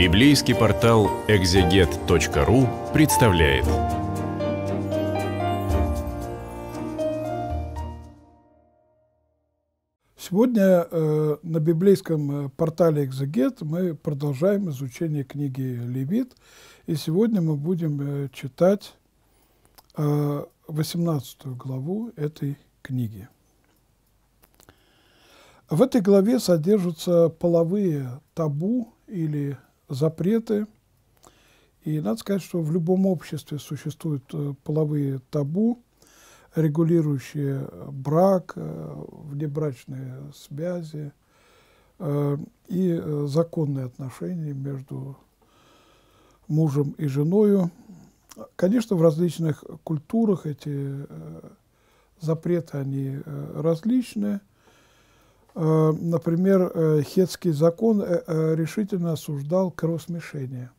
Библейский портал экзегет.ру представляет. Сегодня э, на библейском э, портале «Экзегет» мы продолжаем изучение книги «Левит». И сегодня мы будем э, читать 18 главу этой книги. В этой главе содержатся половые табу или запреты. И надо сказать, что в любом обществе существуют э, половые табу, регулирующие э, брак, э, внебрачные связи и законные отношения между мужем и женою. Конечно, в различных культурах эти запреты, они различные. Э, например, э, хетский закон э, решительно осуждал кровосмешение,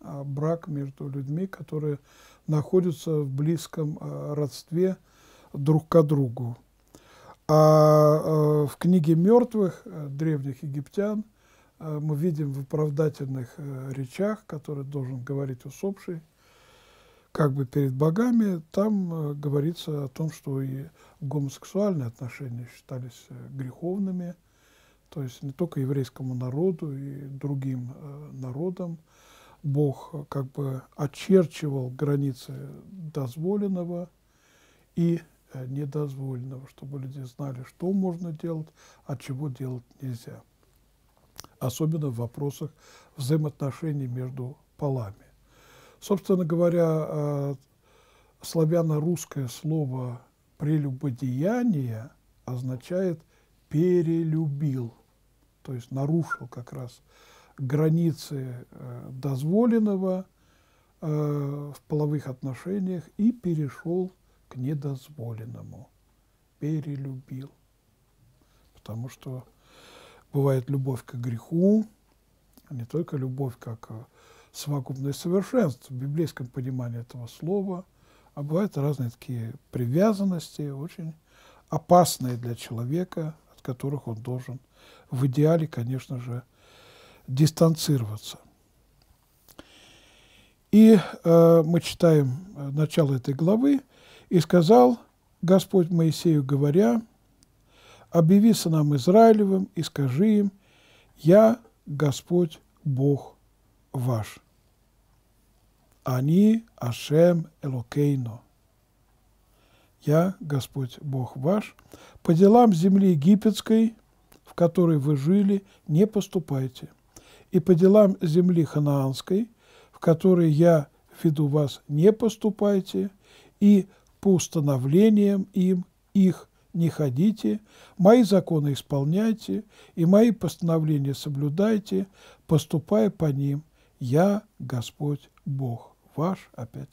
а брак между людьми, которые находятся в близком родстве друг к другу. А в книге мертвых древних египтян мы видим в оправдательных речах, которые должен говорить усопший, как бы перед богами, там э, говорится о том, что и гомосексуальные отношения считались э, греховными, то есть не только еврейскому народу и другим э, народам. Бог как бы очерчивал границы дозволенного и недозволенного, чтобы люди знали, что можно делать, а чего делать нельзя. Особенно в вопросах взаимоотношений между полами. Собственно говоря, э, славяно-русское слово «прелюбодеяние» означает «перелюбил», то есть нарушил как раз границы э, дозволенного э, в половых отношениях и перешел к недозволенному, перелюбил. Потому что бывает любовь к греху, а не только любовь как совокупность совершенств в библейском понимании этого слова, а бывают разные такие привязанности, очень опасные для человека, от которых он должен в идеале, конечно же, дистанцироваться. И э, мы читаем э, начало этой главы. «И сказал Господь Моисею, говоря, «Объяви нам Израилевым и скажи им, «Я Господь Бог ваш». Они Ашем Элокейно. Я, Господь Бог ваш, по делам земли египетской, в которой вы жили, не поступайте, и по делам земли ханаанской, в которой я веду вас, не поступайте, и по установлениям им их не ходите, мои законы исполняйте, и мои постановления соблюдайте, поступая по ним, я Господь Бог ваш опять,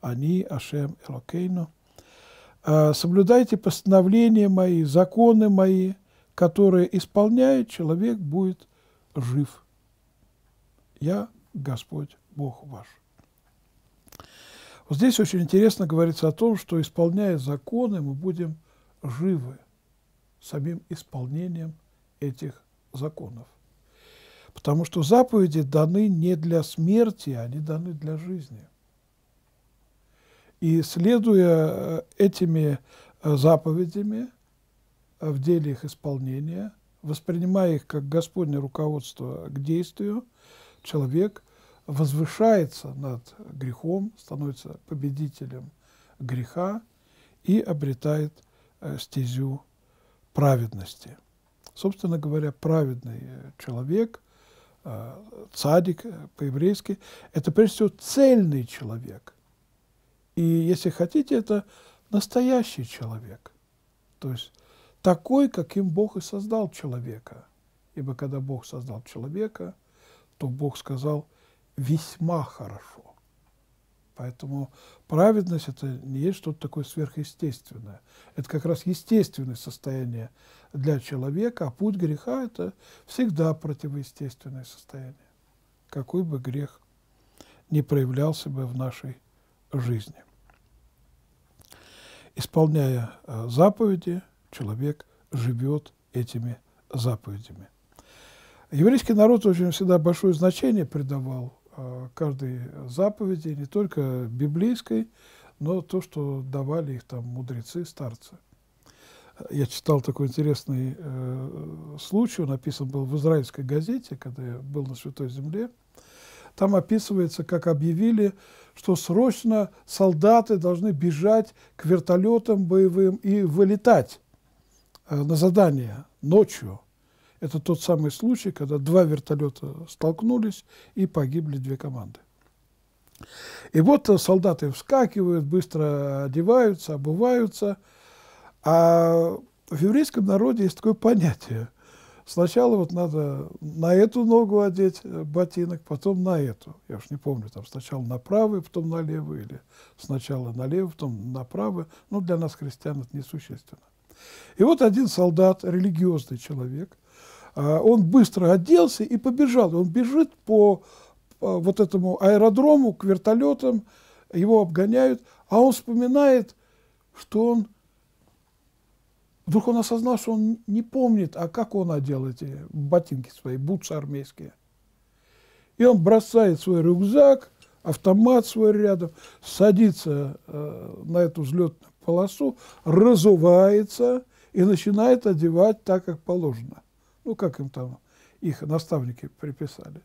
они, Ашем Элокейну. А, соблюдайте постановления мои, законы мои, которые исполняет, человек будет жив. Я Господь Бог ваш. Вот здесь очень интересно говорится о том, что исполняя законы, мы будем живы самим исполнением этих законов. Потому что заповеди даны не для смерти, они даны для жизни. И следуя э, этими э, заповедями э, в деле их исполнения, воспринимая их как Господнее руководство к действию, человек возвышается над грехом, становится победителем греха и обретает стезю праведности. Собственно говоря, праведный человек – Э, цадик э, по-еврейски, это прежде всего цельный человек. И, если хотите, это настоящий человек. То есть такой, каким Бог и создал человека. Ибо когда Бог создал человека, то Бог сказал «весьма хорошо». Поэтому праведность – это не есть что-то такое сверхъестественное. Это как раз естественное состояние для человека, а путь греха – это всегда противоестественное состояние, какой бы грех не проявлялся бы в нашей жизни. Исполняя э, заповеди, человек живет этими заповедями. Еврейский народ очень всегда большое значение придавал Э, каждой заповеди, не только библейской, но то, что давали их там мудрецы, старцы. Я читал такой интересный э, случай, он описан был в израильской газете, когда я был на Святой Земле. Там описывается, как объявили, что срочно солдаты должны бежать к вертолетам боевым и вылетать э, на задание ночью это тот самый случай, когда два вертолета столкнулись и погибли две команды. И вот э, солдаты вскакивают, быстро одеваются, обуваются. А в еврейском народе есть такое понятие. Сначала вот надо на эту ногу одеть э, ботинок, потом на эту. Я уж не помню, там сначала на правую, потом на левую, или сначала на левую, потом на правую. Ну, для нас, христиан, это несущественно. И вот один солдат, религиозный человек – а, он быстро оделся и побежал. Он бежит по вот этому аэродрому к вертолетам, его обгоняют, а он вспоминает, что он... Вдруг он осознал, что он не помнит, а как он одел эти ботинки свои, бутсы армейские. И он бросает свой рюкзак, автомат свой рядом, садится э, на эту взлетную полосу, разувается и начинает одевать так, как положено. Ну, как им там их наставники приписали.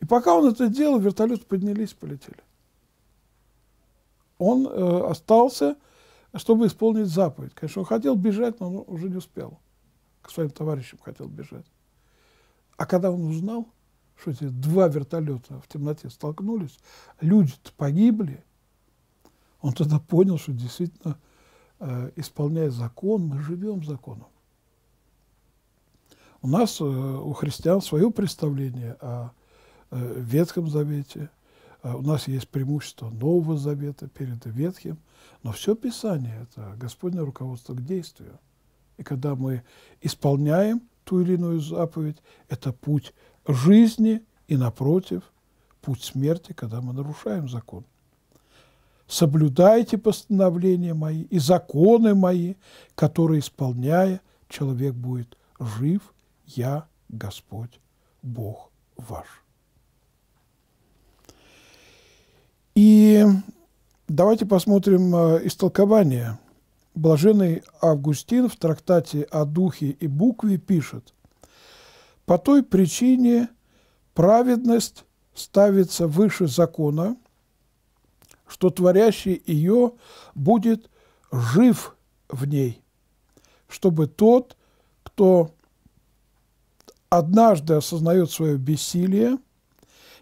И пока он это делал, вертолеты поднялись, полетели. Он э, остался, чтобы исполнить заповедь. Конечно, он хотел бежать, но он уже не успел. К своим товарищам хотел бежать. А когда он узнал, что эти два вертолета в темноте столкнулись, люди-то погибли, он тогда понял, что действительно, э, исполняя закон, мы живем законом. У нас, э, у христиан, свое представление о э, Ветхом Завете. Э, у нас есть преимущество Нового Завета перед Ветхим. Но все Писание – это Господнее руководство к действию. И когда мы исполняем ту или иную заповедь, это путь жизни и, напротив, путь смерти, когда мы нарушаем закон. «Соблюдайте постановления мои и законы мои, которые, исполняя, человек будет жив я Господь, Бог ваш. И давайте посмотрим э, истолкование. Блаженный Августин в трактате о духе и букве пишет, «По той причине праведность ставится выше закона, что творящий ее будет жив в ней, чтобы тот, кто однажды осознает свое бессилие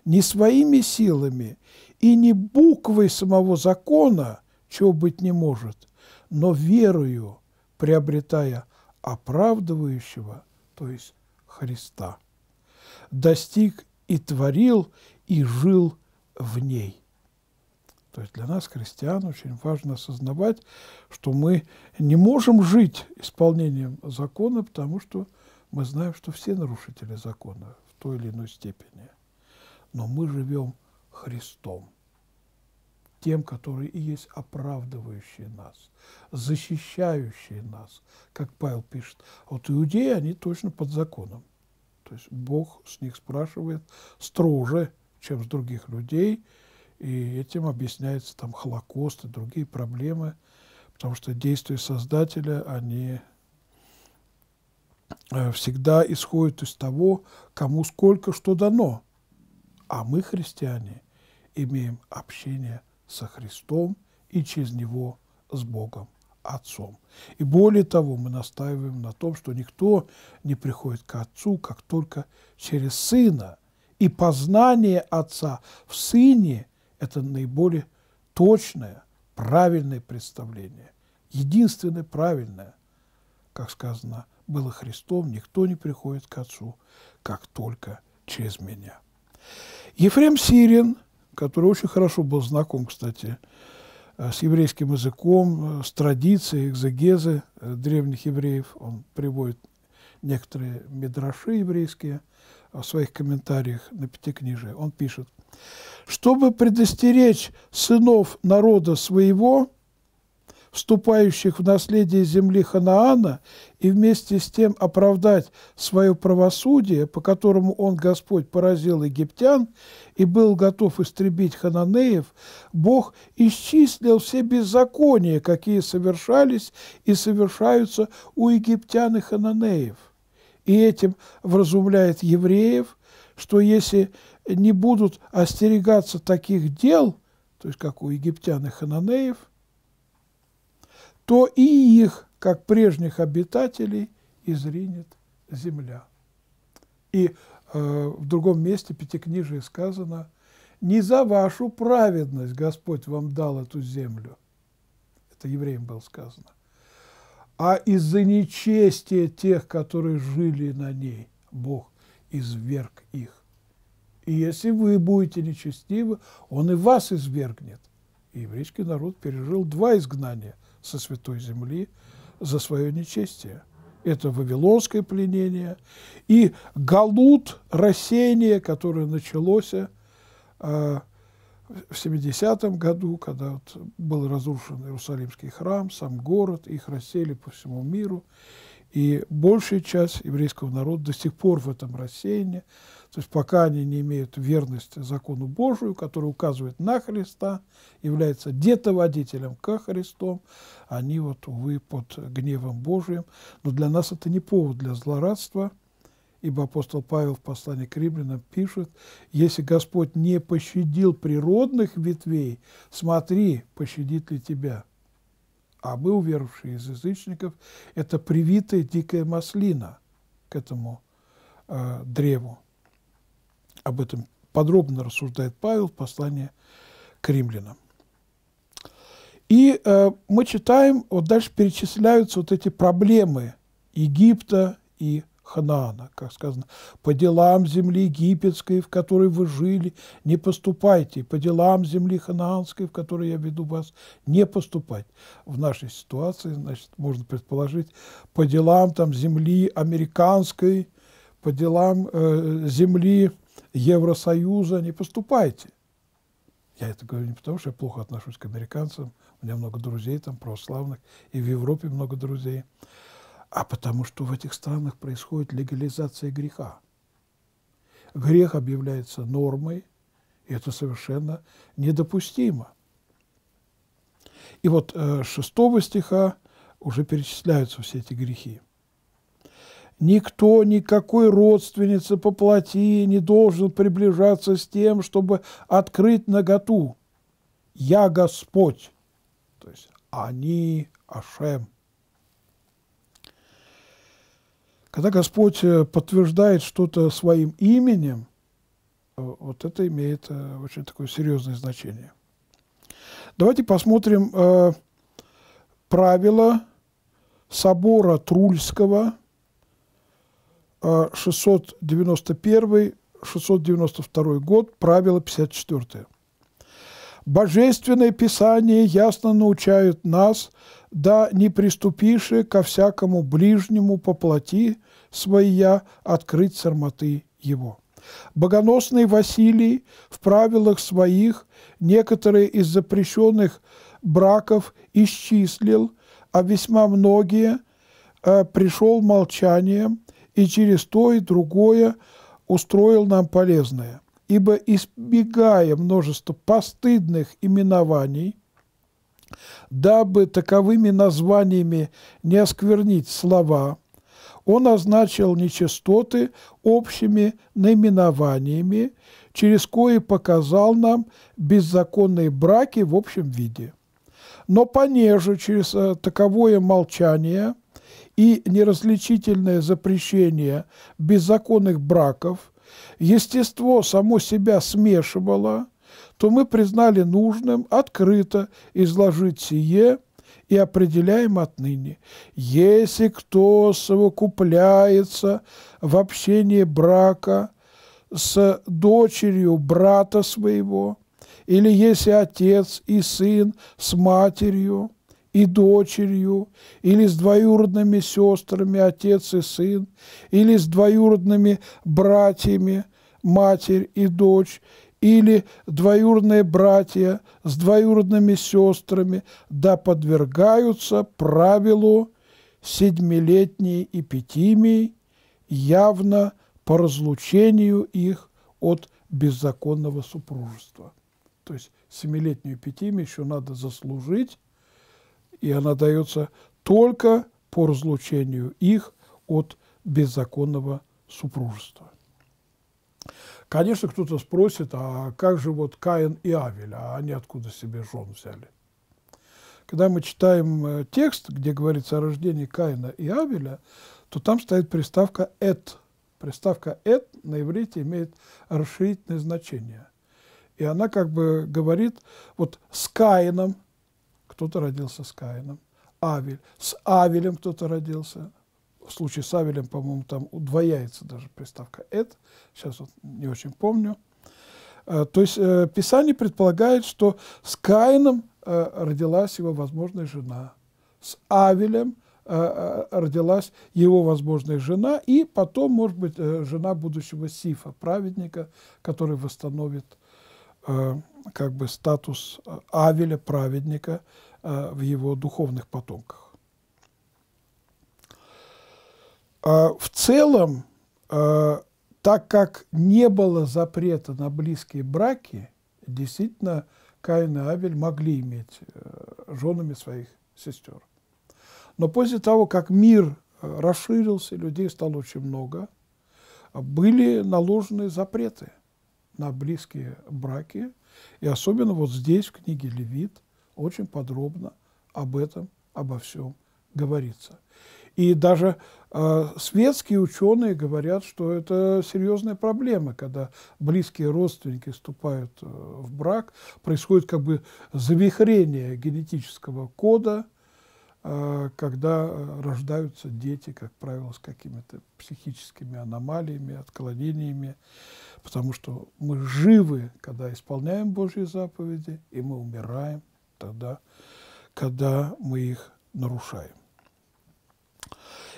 не своими силами и не буквой самого закона, чего быть не может, но верою, приобретая оправдывающего, то есть Христа, достиг и творил, и жил в ней. То есть для нас, христиан, очень важно осознавать, что мы не можем жить исполнением закона, потому что мы знаем, что все нарушители закона в той или иной степени. Но мы живем Христом, тем, который и есть оправдывающий нас, защищающий нас, как Павел пишет. А вот иудеи, они точно под законом. То есть Бог с них спрашивает строже, чем с других людей, и этим объясняется там Холокост и другие проблемы, потому что действия Создателя, они Э, всегда исходит из того, кому сколько что дано. А мы, христиане, имеем общение со Христом и через Него с Богом Отцом. И более того, мы настаиваем на том, что никто не приходит к Отцу, как только через Сына. И познание Отца в Сыне – это наиболее точное, правильное представление. Единственное правильное, как сказано – было Христом, никто не приходит к Отцу, как только через меня. Ефрем Сирин, который очень хорошо был знаком, кстати, э, с еврейским языком, э, с традицией экзегезы э, древних евреев, он приводит некоторые мидраши еврейские в своих комментариях на Пятикнижие. Он пишет, «Чтобы предостеречь сынов народа своего, вступающих в наследие земли Ханаана, и вместе с тем оправдать свое правосудие, по которому он, Господь, поразил египтян и был готов истребить хананеев, Бог исчислил все беззакония, какие совершались и совершаются у египтян и хананеев. И этим вразумляет евреев, что если не будут остерегаться таких дел, то есть как у египтян и хананеев – то и их, как прежних обитателей, изринет земля. И э, в другом месте Пятикнижии сказано, «Не за вашу праведность Господь вам дал эту землю». Это евреям было сказано. «А из-за нечестия тех, которые жили на ней, Бог изверг их. И если вы будете нечестивы, Он и вас извергнет». И еврейский народ пережил два изгнания со Святой Земли за свое нечестие. Это вавилонское пленение и галут, рассеяние, которое началось э, в 70-м году, когда вот был разрушен Иерусалимский храм, сам город, их рассели по всему миру. И большая часть еврейского народа до сих пор в этом рассеянии то есть пока они не имеют верности закону Божию, который указывает на Христа, является детоводителем ко Христом, они вот, увы, под гневом Божиим. Но для нас это не повод для злорадства, ибо апостол Павел в послании к римлянам пишет, если Господь не пощадил природных ветвей, смотри, пощадит ли тебя. А мы, уверовавшие из язычников, это привитая дикая маслина к этому э, древу об этом подробно рассуждает Павел в послании к римлянам. И э, мы читаем, вот дальше перечисляются вот эти проблемы Египта и Ханаана, как сказано, «по делам земли египетской, в которой вы жили, не поступайте, по делам земли ханаанской, в которой я веду вас, не поступать». В нашей ситуации, значит, можно предположить, по делам там, земли американской, по делам э, земли Евросоюза не поступайте. Я это говорю не потому, что я плохо отношусь к американцам, у меня много друзей там православных, и в Европе много друзей, а потому что в этих странах происходит легализация греха. Грех объявляется нормой, и это совершенно недопустимо. И вот э, 6 стиха уже перечисляются все эти грехи. Никто никакой родственнице по плоти не должен приближаться с тем, чтобы открыть наготу. Я Господь. То есть они Ашем. Когда Господь э, подтверждает что-то своим именем, э, вот это имеет э, очень такое серьезное значение. Давайте посмотрим правила собора Трульского – 691-692 а, год, правило 54. Божественное Писание ясно научает нас, да не приступиши ко всякому ближнему по плоти своя открыть сормоты его. Богоносный Василий в правилах своих некоторые из запрещенных браков исчислил, а весьма многие э, пришел молчанием и через то и другое устроил нам полезное. Ибо избегая множества постыдных именований, дабы таковыми названиями не осквернить слова, он означил нечистоты общими наименованиями, через кои показал нам беззаконные браки в общем виде. Но понеже через э, таковое молчание – и неразличительное запрещение беззаконных браков, естество само себя смешивало, то мы признали нужным открыто изложить сие и определяем отныне. Если кто совокупляется в общении брака с дочерью брата своего, или если отец и сын с матерью, и дочерью, или с двоюродными сестрами, отец и сын, или с двоюродными братьями, матерь и дочь, или двоюродные братья с двоюродными сестрами, да подвергаются правилу седьмилетней эпитимии, явно по разлучению их от беззаконного супружества. То есть семилетнюю эпитимию еще надо заслужить, и она дается только по разлучению их от беззаконного супружества. Конечно, кто-то спросит, а как же вот Каин и Авель, а они откуда себе жен взяли? Когда мы читаем э, текст, где говорится о рождении Каина и Авеля, то там стоит приставка «эт». Приставка «эт» на иврите имеет расширительное значение. И она как бы говорит, вот с Каином кто-то родился с Каином. Авель. С Авелем кто-то родился. В случае с Авелем, по-моему, там удвояется даже приставка «эт». Сейчас вот не очень помню. Э, то есть э, Писание предполагает, что с Каином э, родилась его возможная жена. С Авелем родилась его возможная жена и потом, может быть, жена будущего Сифа, праведника, который восстановит как бы статус э, Авеля, праведника, э, в его духовных потомках. А, в целом, э, так как не было запрета на близкие браки, действительно, Каин и Авель могли иметь женами своих сестер. Но после того, как мир расширился, людей стало очень много, были наложены запреты на близкие браки – и особенно вот здесь, в книге Левит, очень подробно об этом, обо всем говорится. И даже э, светские ученые говорят, что это серьезная проблема, когда близкие родственники вступают э, в брак, происходит как бы завихрение генетического кода – а, когда а, рождаются дети, как правило, с какими-то психическими аномалиями, отклонениями, потому что мы живы, когда исполняем Божьи заповеди, и мы умираем тогда, когда мы их нарушаем.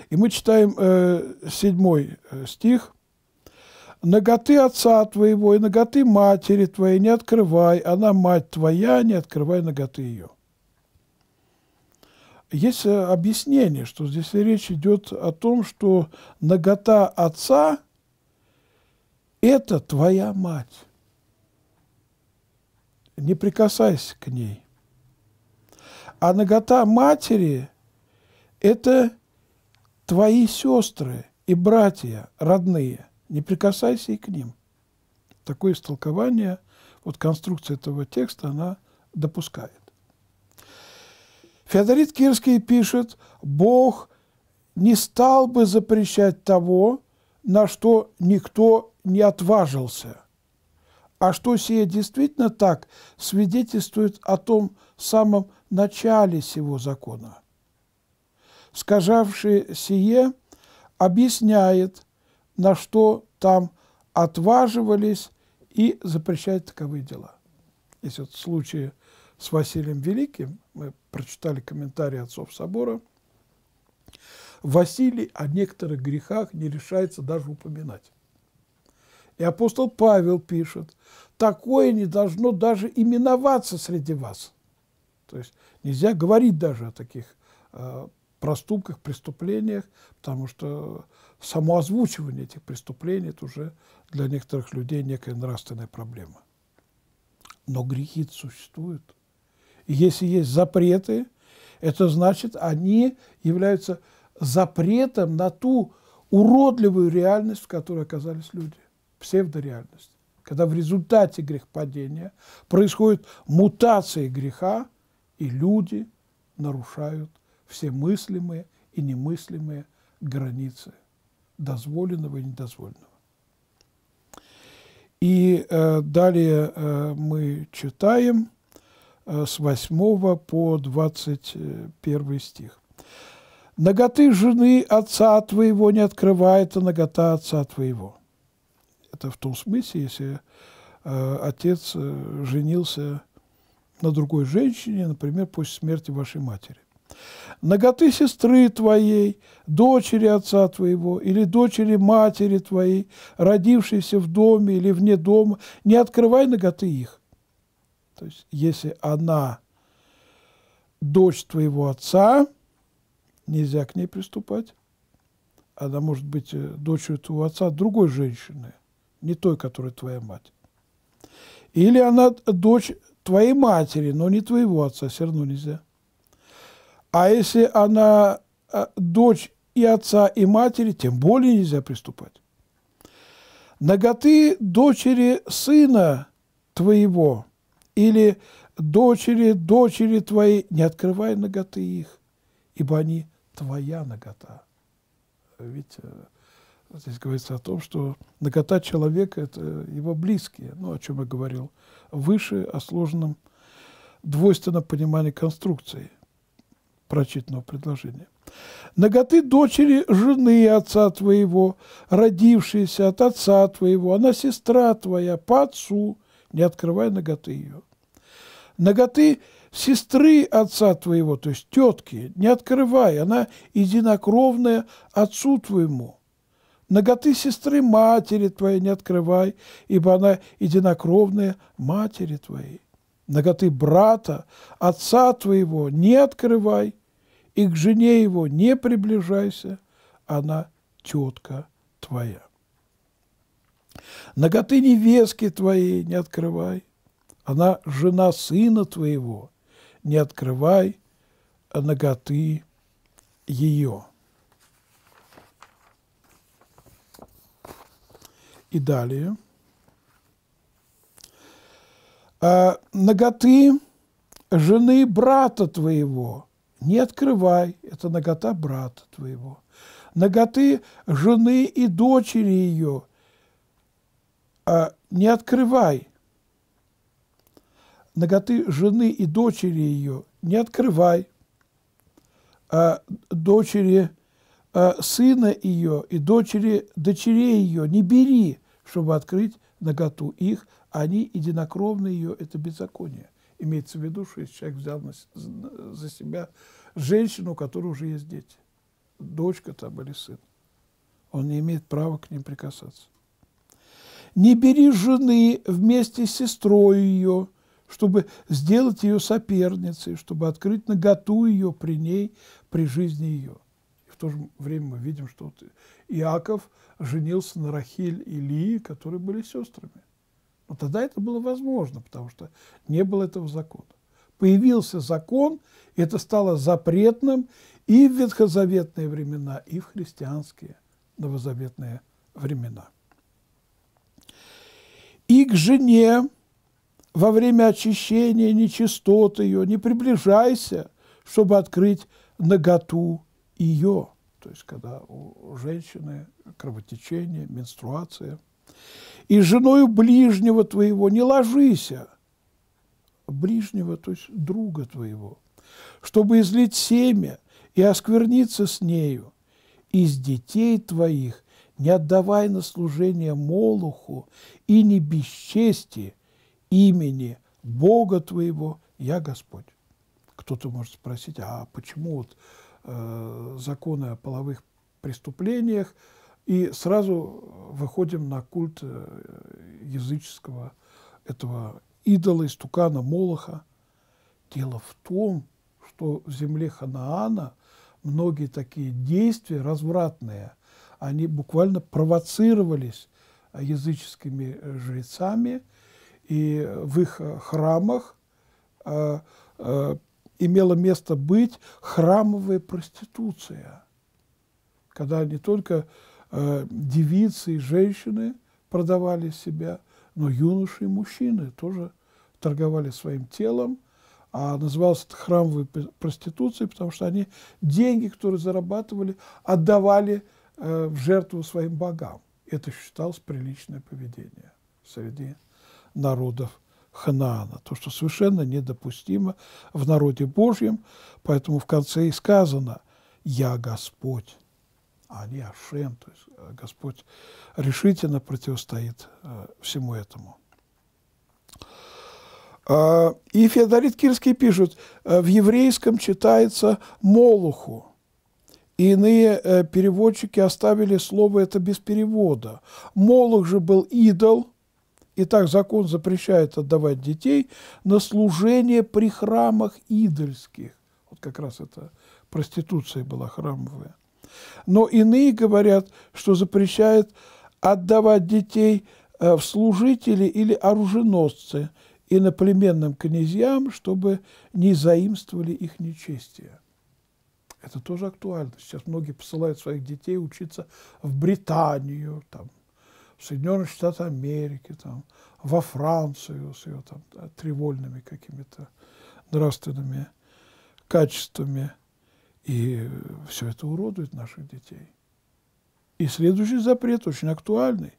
И мы читаем э, седьмой э, стих. «Ноготы отца твоего и ноготы матери твоей не открывай, она мать твоя, не открывай ноготы ее». Есть э, объяснение, что здесь речь идет о том, что нагота отца – это твоя мать. Не прикасайся к ней. А нагота матери – это твои сестры и братья родные. Не прикасайся и к ним. Такое истолкование, вот конструкция этого текста, она допускает. Феодорит Кирский пишет, Бог не стал бы запрещать того, на что никто не отважился. А что сие действительно так, свидетельствует о том самом начале сего закона. Сказавший сие объясняет, на что там отваживались и запрещает таковые дела. Есть вот случаи с Василием Великим, мы прочитали комментарии отцов собора, Василий о некоторых грехах не решается даже упоминать. И апостол Павел пишет, такое не должно даже именоваться среди вас. То есть нельзя говорить даже о таких э, проступках, преступлениях, потому что само озвучивание этих преступлений – это уже для некоторых людей некая нравственная проблема. Но грехи существуют. если есть запреты, это значит, они являются запретом на ту уродливую реальность, в которой оказались люди, псевдореальность. Когда в результате грехпадения происходит мутация греха, и люди нарушают все мыслимые и немыслимые границы дозволенного и недозволенного. И э, далее э, мы читаем э, с 8 по 21 стих. Ноготы жены отца твоего не открывает, а ногота отца твоего». Это в том смысле, если отец женился на другой женщине, например, после смерти вашей матери. Ноготы сестры твоей, дочери отца твоего или дочери матери твоей, родившейся в доме или вне дома, не открывай ноготы их. То есть, если она дочь твоего отца, нельзя к ней приступать. Она может быть э, дочерью твоего отца другой женщины, не той, которая твоя мать. Или она дочь твоей матери, но не твоего отца, все равно нельзя. А если она э, дочь и отца, и матери, тем более нельзя приступать. Наготы дочери сына твоего или дочери, дочери твоей, не открывай ноготы их, ибо они твоя нагота. Ведь э, здесь говорится о том, что нагота человека – это его близкие, ну, о чем я говорил выше, о сложном двойственном понимании конструкции – прочитанного предложения. Наготы дочери жены отца твоего, родившейся от отца твоего, она сестра твоя по отцу, не открывай наготы ее. Наготы сестры отца твоего, то есть тетки, не открывай, она единокровная отцу твоему. Наготы сестры матери твоей не открывай, ибо она единокровная матери твоей. Ноготы брата, отца твоего не открывай, и к жене его не приближайся, она тетка твоя. Ноготы невестки твоей не открывай, она жена сына твоего, не открывай а ноготы ее. И далее – а, ноготы жены брата твоего не открывай, это нагота брата твоего. ноготы а, жены и дочери ее не открывай. ноготы жены и дочери ее не открывай. дочери сына ее и дочери дочерей ее не бери, чтобы открыть наготу их они единокровны ее, это беззаконие. Имеется в виду, что если человек взял на, за себя женщину, у которой уже есть дети, дочка там или сын, он не имеет права к ним прикасаться. Не бери жены вместе с сестрой ее, чтобы сделать ее соперницей, чтобы открыть наготу ее при ней, при жизни ее. И в то же время мы видим, что вот Иаков женился на Рахиль и Лии, которые были сестрами. Но ну, тогда это было возможно, потому что не было этого закона. Появился закон, и это стало запретным и в ветхозаветные времена, и в христианские новозаветные времена. И к жене во время очищения нечистот ее не приближайся, чтобы открыть наготу ее. То есть, когда у женщины кровотечение, менструация – и женою ближнего твоего не ложися, ближнего, то есть друга твоего, чтобы излить семя и оскверниться с нею, из детей твоих не отдавай на служение Молуху и не бесчести имени Бога твоего, я Господь. Кто-то может спросить, а почему вот э, законы о половых преступлениях и сразу э, выходим на культ э, языческого этого идола, истукана Молоха. Дело в том, что в земле Ханаана многие такие действия развратные, они буквально провоцировались э, языческими жрецами, и в их храмах э, э, имела место быть храмовая проституция, когда не только Э, девицы и женщины продавали себя, но юноши и мужчины тоже торговали своим телом, а назывался это храмовой проституцией, потому что они деньги, которые зарабатывали, отдавали э, в жертву своим богам. Это считалось приличное поведение среди народов Ханаана, то, что совершенно недопустимо в народе Божьем, поэтому в конце и сказано «Я Господь, они Ашем, то есть э, Господь решительно противостоит э, всему этому. А, и Феодорит Кирский пишет, э, в еврейском читается «молуху», и иные переводчики оставили слово это без перевода. Молух же был идол, и так закон запрещает отдавать детей на служение при храмах идольских. Вот как раз это проституция была храмовая. Но иные говорят, что запрещает отдавать детей э, в служители или оруженосцы иноплеменным князьям, чтобы не заимствовали их нечестие. Это тоже актуально. Сейчас многие посылают своих детей учиться в Британию, там, в Соединенные Штаты Америки, там, во Францию с ее там, э, тревольными какими-то нравственными качествами – и все это уродует наших детей. И следующий запрет очень актуальный.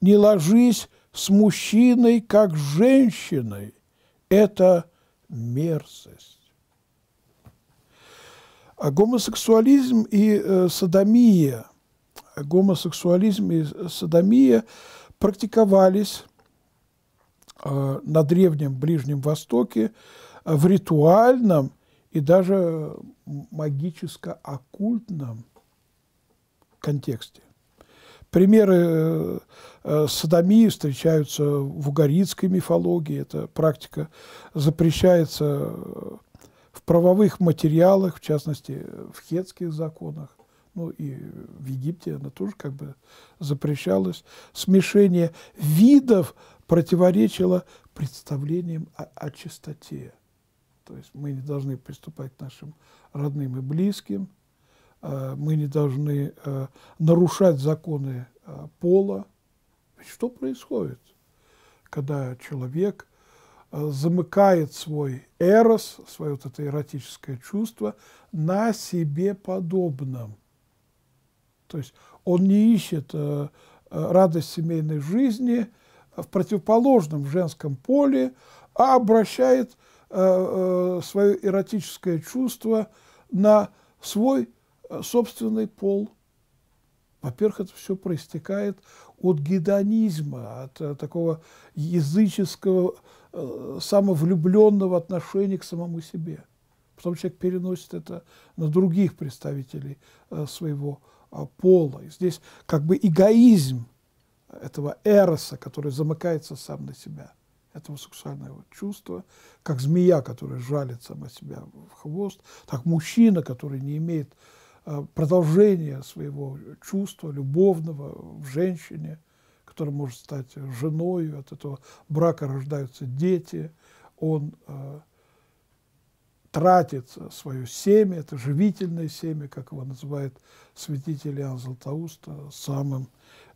Не ложись с мужчиной, как с женщиной. Это мерзость. А гомосексуализм и э, садомия, гомосексуализм и садомия практиковались э, на Древнем Ближнем Востоке в ритуальном и даже э, магическо-оккультном контексте. Примеры э, э, садомии встречаются в угорицкой мифологии. Эта практика запрещается в правовых материалах, в частности, в хетских законах. Ну и в Египте она тоже как бы запрещалась. Смешение видов противоречило представлениям о, о чистоте. То есть мы не должны приступать к нашим родным и близким, э, мы не должны э, нарушать законы э, пола. Ведь что происходит, когда человек замыкает свой эрос, свое вот это эротическое чувство на себе подобном? То есть он не ищет радость семейной жизни в противоположном женском поле, а обращает Э, э, свое эротическое чувство на свой э, собственный пол. Во-первых, это все проистекает от гедонизма, от такого языческого, самовлюбленного отношения к самому себе. Потом человек переносит это на других представителей своего а, пола. И здесь как бы эгоизм этого эроса, который замыкается сам на себя – этого сексуального чувства, как змея, которая жалит сама себя в хвост, так мужчина, который не имеет э, продолжения своего чувства любовного в женщине, которая может стать женой, от этого брака рождаются дети, он э, тратит свое семя, это живительное семя, как его называет святитель Иоанн Златоуст, э, самым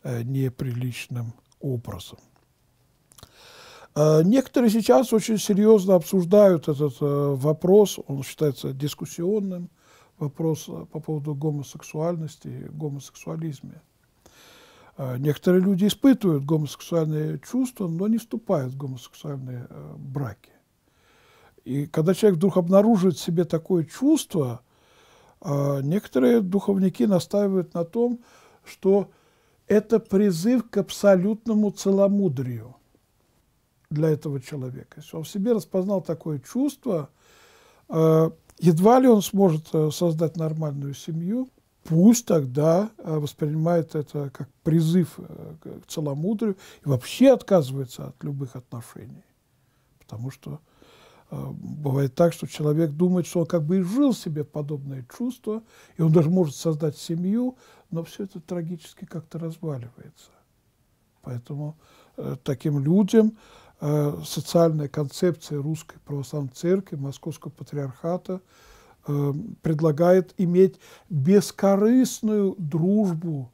неприличным образом. Э, некоторые сейчас очень серьезно обсуждают этот э, вопрос, он считается дискуссионным, вопрос э, по поводу гомосексуальности и гомосексуализма. Некоторые люди испытывают гомосексуальные чувства, но не вступают в гомосексуальные браки. И когда человек вдруг обнаруживает в себе такое чувство, некоторые духовники настаивают на том, что это призыв к абсолютному целомудрию – для этого человека. Если он в себе распознал такое чувство, э, едва ли он сможет э, создать нормальную семью, пусть тогда э, воспринимает это как призыв к целомудрию и вообще отказывается от любых отношений. Потому что бывает так, что человек думает, что он как бы и жил себе подобное чувство, и он даже может создать семью, но все это трагически как-то разваливается. Поэтому таким людям Э, социальная концепция Русской Православной Церкви, Московского Патриархата э, предлагает иметь бескорыстную дружбу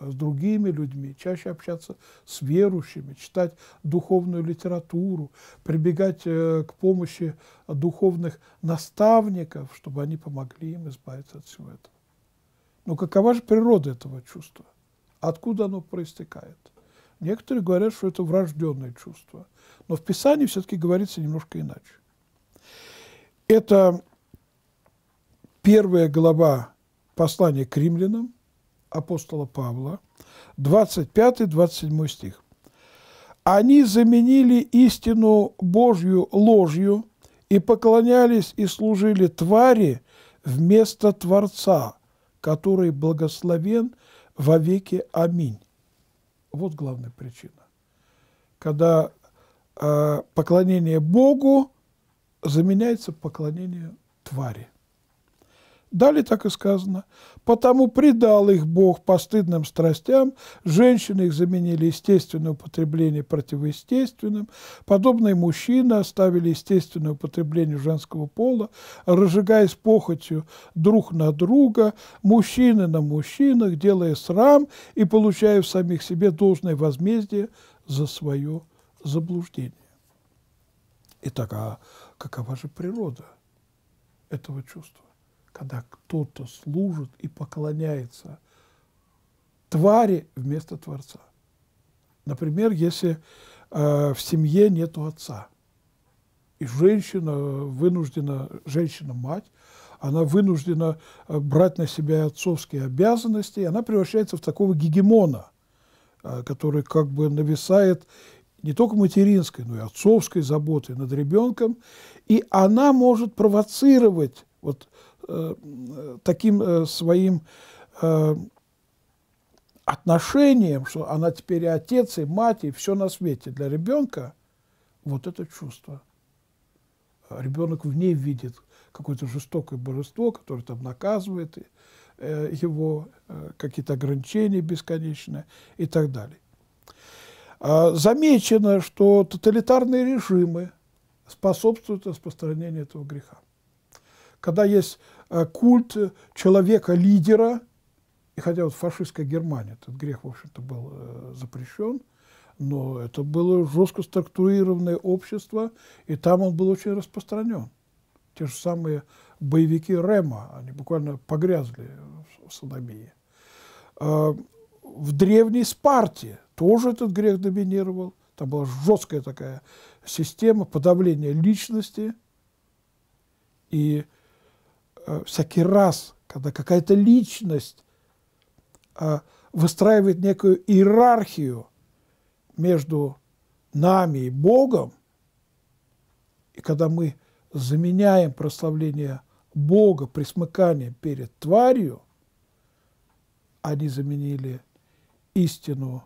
э, с другими людьми, чаще общаться с верующими, читать духовную литературу, прибегать к помощи духовных наставников, чтобы они помогли им избавиться от всего этого. Но ну, какова же природа этого чувства? Откуда оно проистекает? Некоторые говорят, что это врожденное чувство. Но в Писании все-таки говорится немножко иначе. Это первая глава послания к римлянам апостола Павла, 25-27 стих. «Они заменили истину Божью ложью и поклонялись и служили твари вместо Творца, который благословен во веки. Аминь». Вот главная причина. Когда э, поклонение Богу заменяется поклонением твари. Далее так и сказано. «Потому предал их Бог постыдным страстям, женщины их заменили естественное употребление противоестественным, подобные мужчины оставили естественное употребление женского пола, разжигаясь похотью друг на друга, мужчины на мужчинах, делая срам и получая в самих себе должное возмездие за свое заблуждение». Итак, а какова же природа этого чувства? когда кто-то служит и поклоняется твари вместо Творца. Например, если э, в семье нету отца, и женщина вынуждена, женщина-мать, она вынуждена э, брать на себя отцовские обязанности, и она превращается в такого гегемона, э, который как бы нависает не только материнской, но и отцовской заботой над ребенком, и она может провоцировать вот таким э, своим э, отношением, что она теперь и отец, и мать, и все на свете для ребенка, вот это чувство. Ребенок в ней видит какое-то жестокое божество, которое там наказывает э, его, какие-то ограничения бесконечные и так далее. А, замечено, что тоталитарные режимы способствуют распространению этого греха когда есть э, культ э, человека-лидера, и хотя вот фашистская Германия, этот грех, в общем-то, был э, запрещен, но это было жестко структурированное общество, и там он был очень распространен. Те же самые боевики Рема, они буквально погрязли в садомии. в древней Спарте тоже этот грех доминировал. Там была жесткая такая система подавления личности и Э, всякий раз, когда какая-то личность э, выстраивает некую иерархию между нами и Богом, и когда мы заменяем прославление Бога присмыканием перед тварью, они заменили истину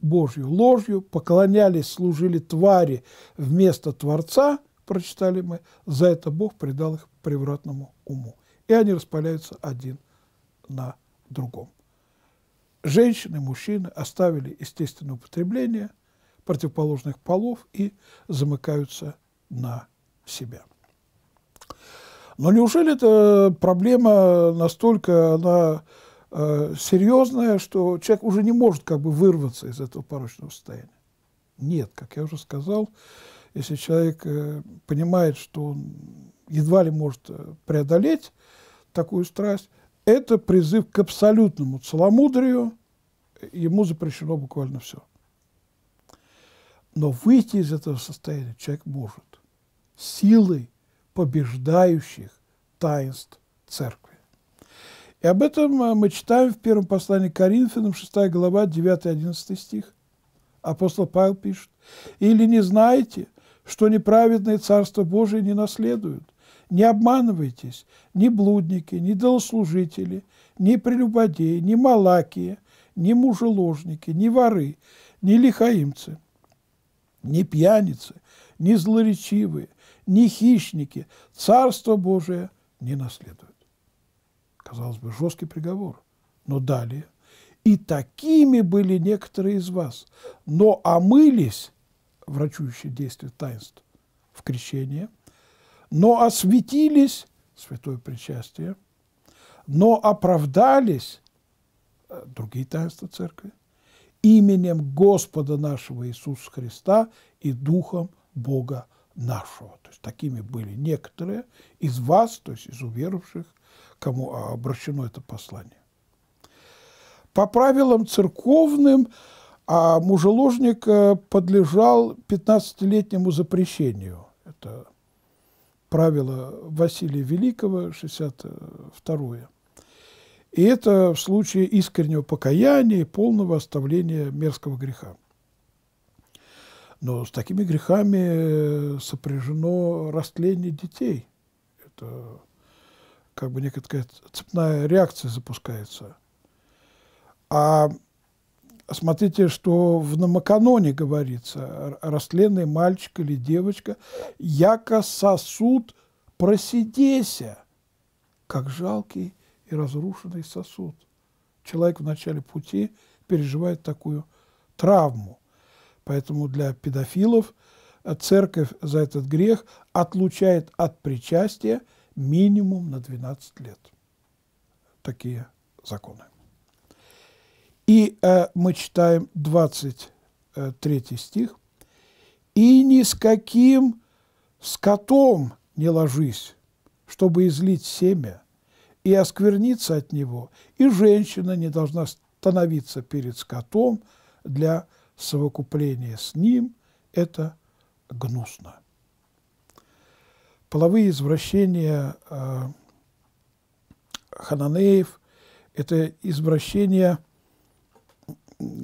Божью ложью, поклонялись, служили твари вместо Творца, прочитали мы, за это Бог предал их превратному уму. И они распаляются один на другом. Женщины, мужчины оставили естественное употребление противоположных полов и замыкаются на себя. Но неужели эта проблема настолько она, э, серьезная, что человек уже не может как бы вырваться из этого порочного состояния? Нет, как я уже сказал, если человек э, понимает, что он едва ли может э, преодолеть такую страсть, это призыв к абсолютному целомудрию, ему запрещено буквально все. Но выйти из этого состояния человек может силой побеждающих таинств церкви. И об этом э, мы читаем в первом послании к Коринфянам, 6 глава, 9-11 стих. Апостол Павел пишет, «Или не знаете, что неправедное Царство Божие не наследуют, не обманывайтесь, ни блудники, ни долослужители, ни прелюбодеи, ни малакия, ни мужеложники, ни воры, ни лихаимцы, ни пьяницы, ни злоречивые, ни хищники Царство Божие не наследуют. Казалось бы, жесткий приговор. Но далее. И такими были некоторые из вас, но омылись, врачующие действие таинств, в крещение – но осветились, святое причастие, но оправдались, э, другие таинства церкви, именем Господа нашего Иисуса Христа и Духом Бога нашего. То есть такими были некоторые из вас, то есть из уверовавших, кому обращено это послание. По правилам церковным а мужеложник э, подлежал 15-летнему запрещению. Это правило Василия Великого, 62-е. И это в случае искреннего покаяния и полного оставления мерзкого греха. Но с такими грехами э, сопряжено растление детей. Это как бы некая цепная реакция запускается. А смотрите, что в Намаканоне говорится, растленный мальчик или девочка, яко сосуд просидеся, как жалкий и разрушенный сосуд. Человек в начале пути переживает такую травму. Поэтому для педофилов э, церковь за этот грех отлучает от причастия минимум на 12 лет. Такие законы. И э, мы читаем 23 э, стих. «И ни с каким скотом не ложись, чтобы излить семя, и оскверниться от него, и женщина не должна становиться перед скотом для совокупления с ним. Это гнусно». Половые извращения э, хананеев – это извращения –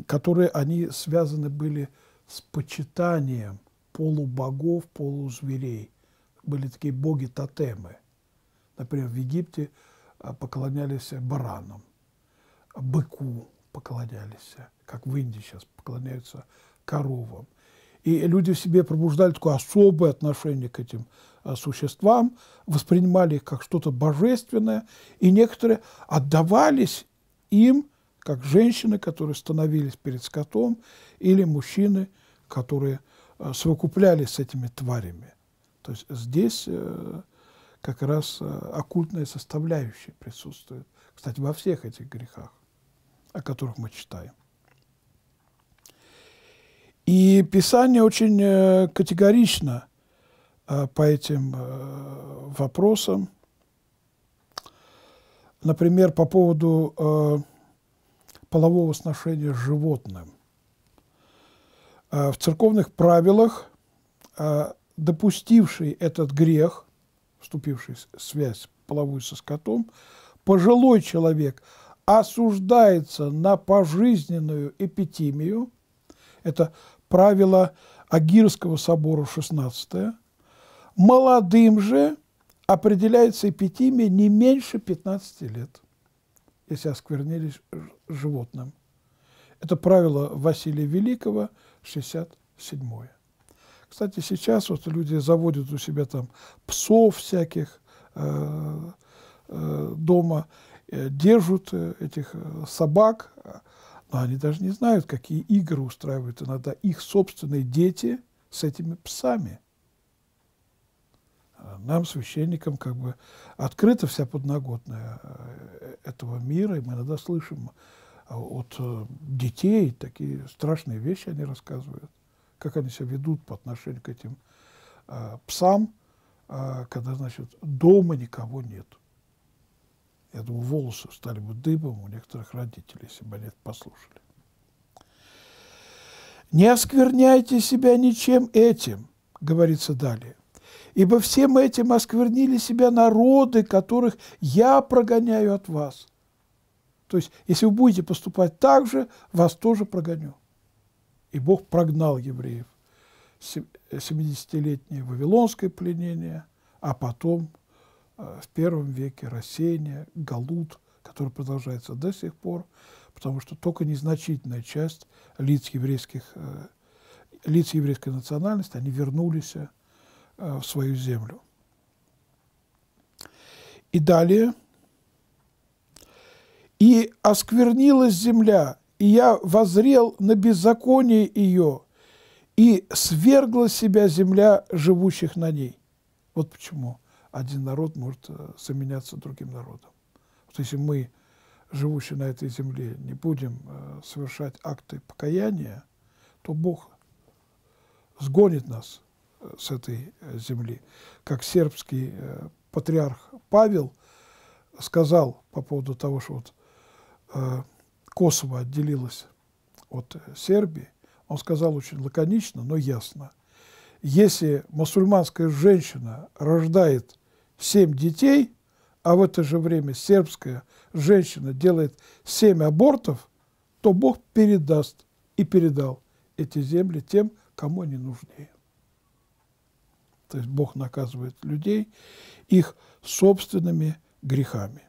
которые они связаны были с почитанием полубогов, полузверей. Были такие боги-тотемы. Например, в Египте а, поклонялись баранам, а, быку поклонялись, как в Индии сейчас поклоняются коровам. И люди в себе пробуждали такое особое отношение к этим а, существам, воспринимали их как что-то божественное, и некоторые отдавались им – как женщины, которые становились перед скотом, или мужчины, которые э, совокуплялись с этими тварями. То есть здесь э, как раз э, оккультная составляющая присутствует, кстати, во всех этих грехах, о которых мы читаем. И Писание очень категорично по этим вопросам. Например, по поводу полового сношения с животным. Э, в церковных правилах э, допустивший этот грех, вступивший в связь половую со скотом, пожилой человек осуждается на пожизненную эпитимию, это правило Агирского собора 16, молодым же определяется эпитимия не меньше 15 лет, если осквернились животным. Это правило Василия Великого, 67-е. Кстати, сейчас вот люди заводят у себя там псов всяких э, э, дома, э, держат э, этих э, собак, но они даже не знают, какие игры устраивают иногда их собственные дети с этими псами – нам, священникам, как бы открыта вся подноготная э, этого мира, и мы иногда слышим э, от э, детей такие страшные вещи они рассказывают, как они себя ведут по отношению к этим псам, когда, значит, дома никого нет. Я думаю, волосы стали бы дыбом у некоторых родителей, если бы они это послушали. «Не оскверняйте себя ничем этим», говорится далее ибо всем этим осквернили себя народы, которых я прогоняю от вас. То есть, если вы будете поступать так же, вас тоже прогоню. И Бог прогнал евреев. 70-летнее э, Вавилонское пленение, а потом э, в первом веке рассеяние, галут, который продолжается до сих пор, потому что только незначительная часть лиц еврейских э, лиц еврейской национальности, они вернулись Э, в свою землю. И далее. «И осквернилась земля, и я возрел на беззаконие ее, и свергла себя земля живущих на ней». Вот почему один народ может э, заменяться другим народом. Вот если мы, живущие на этой земле, не будем э, совершать акты покаяния, то Бог сгонит нас – с этой э, земли. Как сербский э, патриарх Павел сказал по поводу того, что вот э, Косово отделилось от Сербии, он сказал очень лаконично, но ясно. Если мусульманская женщина рождает семь детей, а в это же время сербская женщина делает семь абортов, то Бог передаст и передал эти земли тем, кому они нужнее. То есть Бог наказывает людей их собственными грехами.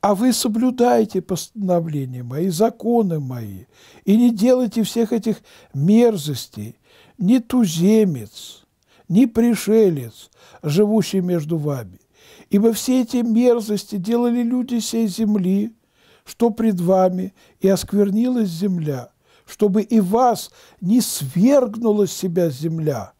А вы соблюдаете постановления мои, законы мои, и не делайте всех этих мерзостей, ни туземец, ни пришелец, живущий между вами. Ибо все эти мерзости делали люди сей земли, что пред вами, и осквернилась земля, чтобы и вас не свергнула с себя земля –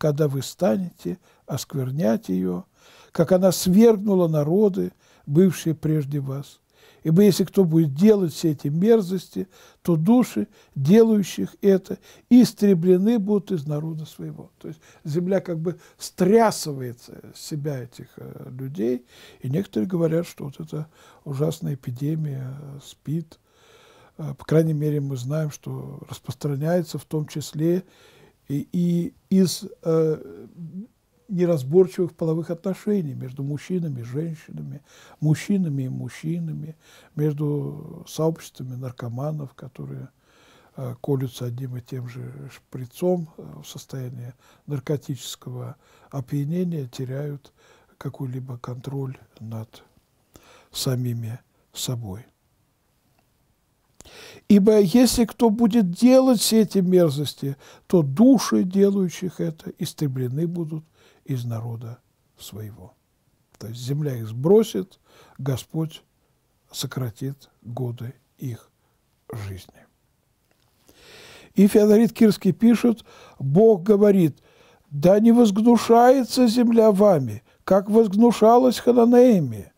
когда вы станете осквернять ее, как она свергнула народы, бывшие прежде вас. Ибо если кто будет делать все эти мерзости, то души, делающих это, истреблены будут из народа своего. То есть земля как бы стрясывает себя этих э, людей. И некоторые говорят, что вот эта ужасная эпидемия, э, спит, э, по крайней мере, мы знаем, что распространяется в том числе и, и из э, неразборчивых половых отношений между мужчинами и женщинами, мужчинами и мужчинами, между сообществами наркоманов, которые э, колются одним и тем же шприцом э, в состоянии наркотического опьянения, теряют какой-либо контроль над самими собой. Ибо если кто будет делать все эти мерзости, то души делающих это истреблены будут из народа своего. То есть земля их сбросит, Господь сократит годы их жизни. И Феодорит Кирский пишет, Бог говорит, «Да не возгнушается земля вами, как возгнушалась Хананеями,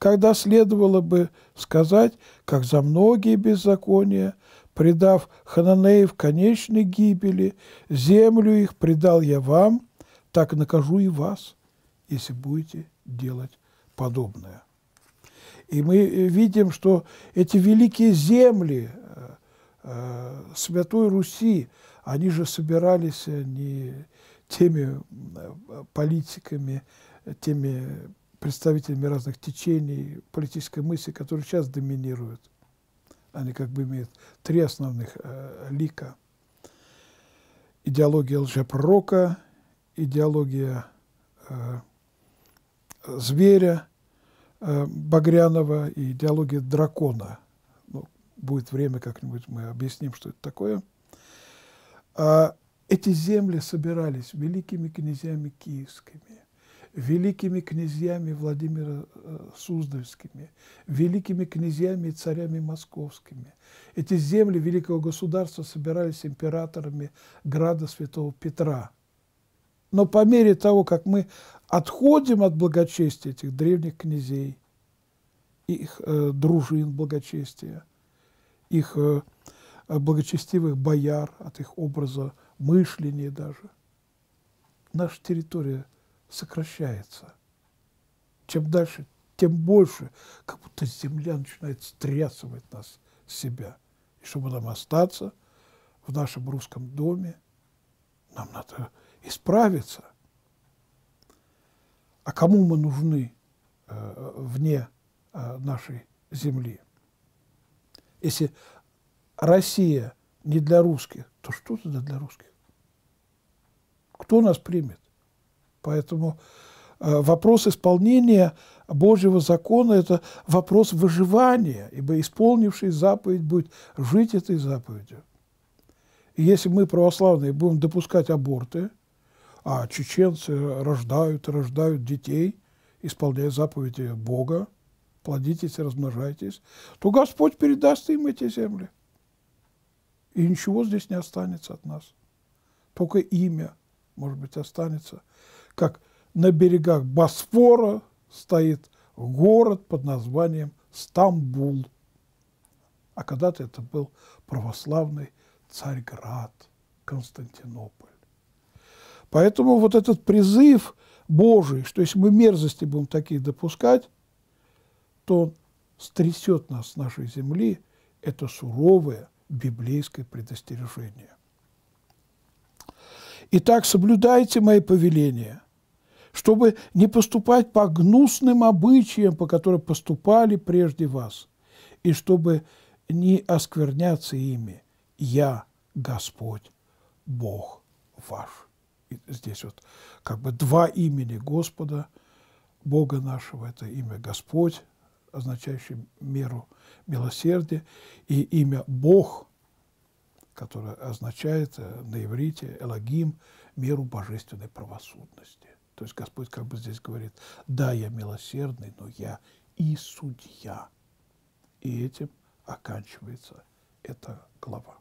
когда следовало бы сказать, как за многие беззакония, предав Хананеев конечной гибели, землю их предал я вам, так накажу и вас, если будете делать подобное. И мы э, видим, что эти великие земли э, э, Святой Руси, они же собирались не теми политиками, теми представителями разных течений политической мысли, которые сейчас доминируют. Они как бы имеют три основных э, лика. Идеология лжепророка, идеология э, зверя э, Багрянова и идеология дракона. Ну, будет время как-нибудь, мы объясним, что это такое. А эти земли собирались великими князьями киевскими великими князьями Владимира э, Суздальскими, великими князьями и царями московскими. Эти земли великого государства собирались императорами града святого Петра. Но по мере того, как мы отходим от благочестия этих древних князей, их э, дружин благочестия, их э, благочестивых бояр, от их образа мышления даже, наша территория – сокращается. Чем дальше, тем больше, как будто земля начинает стрясывать нас с себя. И чтобы нам остаться в нашем русском доме, нам надо исправиться. А кому мы нужны э, вне э, нашей земли? Если Россия не для русских, то что тогда для русских? Кто нас примет? Поэтому э, вопрос исполнения Божьего закона – это вопрос выживания, ибо исполнивший заповедь будет жить этой заповедью. И если мы, православные, будем допускать аборты, а чеченцы рождают, рождают детей, исполняя заповеди Бога, плодитесь, размножайтесь, то Господь передаст им эти земли. И ничего здесь не останется от нас. Только имя, может быть, останется – как на берегах Босфора стоит город под названием Стамбул. А когда-то это был православный Царьград, Константинополь. Поэтому вот этот призыв Божий, что если мы мерзости будем такие допускать, то он стрясет нас с нашей земли, это суровое библейское предостережение. Итак, соблюдайте мои повеления – чтобы не поступать по гнусным обычаям, по которым поступали прежде вас, и чтобы не оскверняться ими. Я Господь, Бог ваш. И здесь вот как бы два имени Господа, Бога нашего, это имя Господь, означающее меру милосердия, и имя Бог, которое означает э, на иврите «элагим» меру божественной правосудности. То есть Господь как бы здесь говорит, да, я милосердный, но я и судья. И этим оканчивается эта глава.